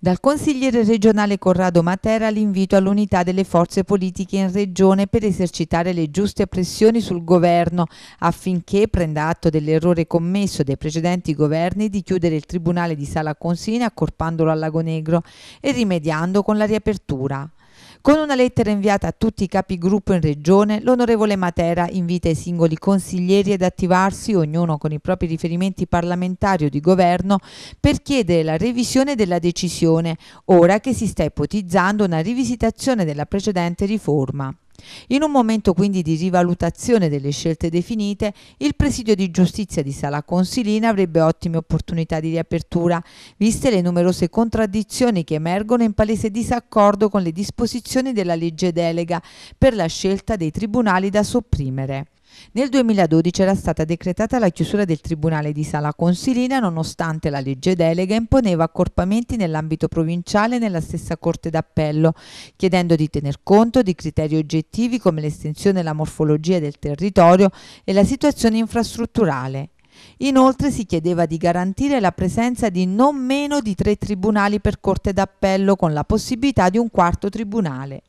Dal consigliere regionale Corrado Matera l'invito all'unità delle forze politiche in regione per esercitare le giuste pressioni sul governo affinché prenda atto dell'errore commesso dai precedenti governi di chiudere il tribunale di Sala Consina accorpandolo al Lago Negro e rimediando con la riapertura. Con una lettera inviata a tutti i capigruppo in Regione, l'onorevole Matera invita i singoli consiglieri ad attivarsi, ognuno con i propri riferimenti parlamentari o di governo, per chiedere la revisione della decisione, ora che si sta ipotizzando una rivisitazione della precedente riforma. In un momento quindi di rivalutazione delle scelte definite, il presidio di giustizia di Sala Consilina avrebbe ottime opportunità di riapertura, viste le numerose contraddizioni che emergono in palese disaccordo con le disposizioni della legge delega per la scelta dei tribunali da sopprimere. Nel 2012 era stata decretata la chiusura del Tribunale di Sala Consilina nonostante la legge delega imponeva accorpamenti nell'ambito provinciale e nella stessa Corte d'Appello, chiedendo di tener conto di criteri oggettivi come l'estensione e la morfologia del territorio e la situazione infrastrutturale. Inoltre si chiedeva di garantire la presenza di non meno di tre tribunali per Corte d'Appello con la possibilità di un quarto tribunale.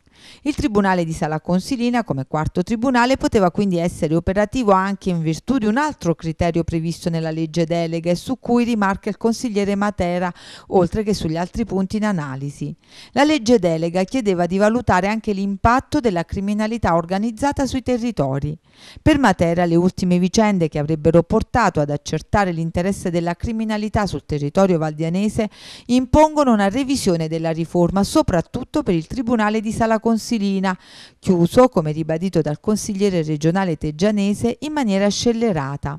Il Tribunale di Sala Consilina, come quarto tribunale, poteva quindi essere operativo anche in virtù di un altro criterio previsto nella legge delega e su cui rimarca il consigliere Matera, oltre che sugli altri punti in analisi. La legge delega chiedeva di valutare anche l'impatto della criminalità organizzata sui territori. Per Matera le ultime vicende che avrebbero portato ad accertare l'interesse della criminalità sul territorio valdianese impongono una revisione della riforma, soprattutto per il Tribunale di Sala Consilina Consilina, chiuso, come ribadito dal consigliere regionale teggianese, in maniera scellerata.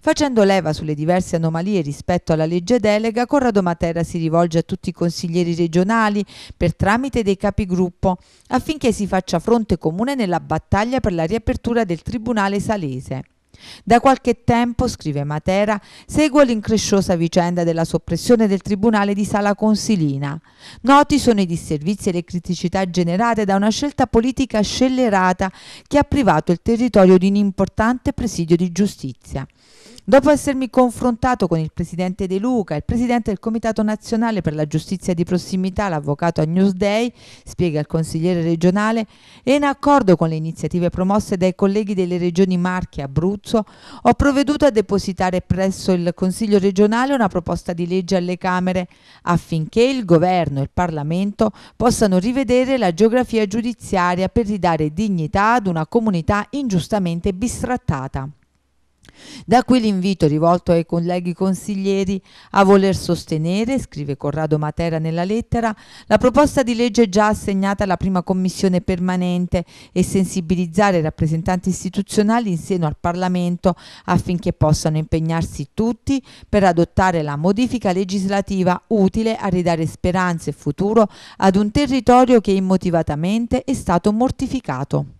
Facendo leva sulle diverse anomalie rispetto alla legge delega, Corrado Matera si rivolge a tutti i consiglieri regionali per tramite dei capigruppo affinché si faccia fronte comune nella battaglia per la riapertura del Tribunale Salese. Da qualche tempo, scrive Matera, seguo l'incresciosa vicenda della soppressione del Tribunale di Sala Consilina. Noti sono i disservizi e le criticità generate da una scelta politica scellerata che ha privato il territorio di un importante presidio di giustizia. Dopo essermi confrontato con il presidente De Luca, il presidente del Comitato Nazionale per la Giustizia di Prossimità, l'avvocato Agnus Dei, spiega il consigliere regionale, e in accordo con le iniziative promosse dai colleghi delle regioni Marche e Abruzzo, ho provveduto a depositare presso il Consiglio regionale una proposta di legge alle Camere affinché il Governo e il Parlamento possano rivedere la geografia giudiziaria per ridare dignità ad una comunità ingiustamente bistrattata. Da qui l'invito rivolto ai colleghi consiglieri a voler sostenere, scrive Corrado Matera nella lettera, la proposta di legge già assegnata alla prima commissione permanente e sensibilizzare i rappresentanti istituzionali in seno al Parlamento affinché possano impegnarsi tutti per adottare la modifica legislativa utile a ridare speranze e futuro ad un territorio che immotivatamente è stato mortificato.